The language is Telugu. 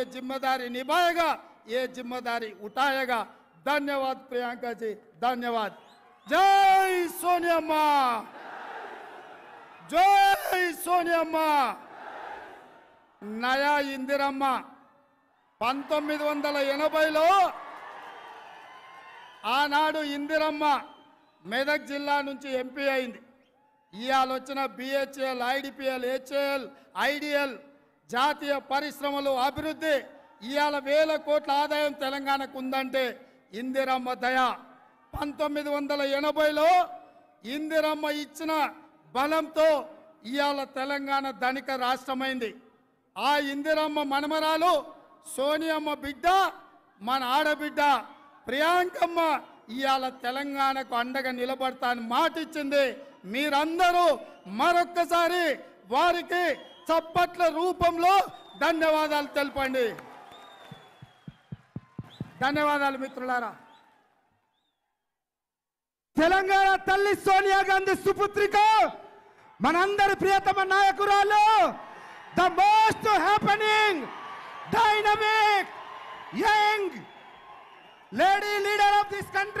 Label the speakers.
Speaker 1: ఏ జిమ్మదారి నిభాయగా ఏ జిమ్మదారి ఉఠాయగా ధన్యవాద్ ప్రియాంక జీ ధన్యవాద్ జై సోనియమ్మ జై సోనియమ్మ నయా ఇందిరమ్మ పంతొమ్మిది వందల ఎనభైలో ఆనాడు ఇందిరమ్మ మెదక్ జిల్లా నుంచి ఎంపీ అయింది ఇవాళ వచ్చిన బిహెచ్ఎల్ ఐడిపిఎల్ హెచ్ఎల్ ఐడిఎల్ జాతీయ పరిశ్రమలు అభివృద్ధి ఇవాళ వేల కోట్ల ఆదాయం తెలంగాణకు ఉందంటే ఇందిరమ్మ దయ పంతొమ్మిది వందల ఎనభైలో ఇందిరమ్మ ఇచ్చిన బలంతో ఇవాళ తెలంగాణ ధనిక రాష్ట్రమైంది ఆ ఇందిరమ్మ మనమరాలు సోనియమ్మ బిడ్డ మన ఆడబిడ్డ ప్రియాంకమ్మ ఇవాళ తెలంగాణకు అండగా నిలబడతా అని మాటిచ్చింది మీరందరూ మరొక్కసారి వారికి చప్పట్ల రూపంలో ధన్యవాదాలు తెలపండి ధన్యవాదాలు మిత్రులారా
Speaker 2: తెలంగాణ తల్లి సోనియా గాంధీ సుపుత్రిక మనందరి ప్రియతమ నాయకురాలు the most happening dynamic young lady leader of this country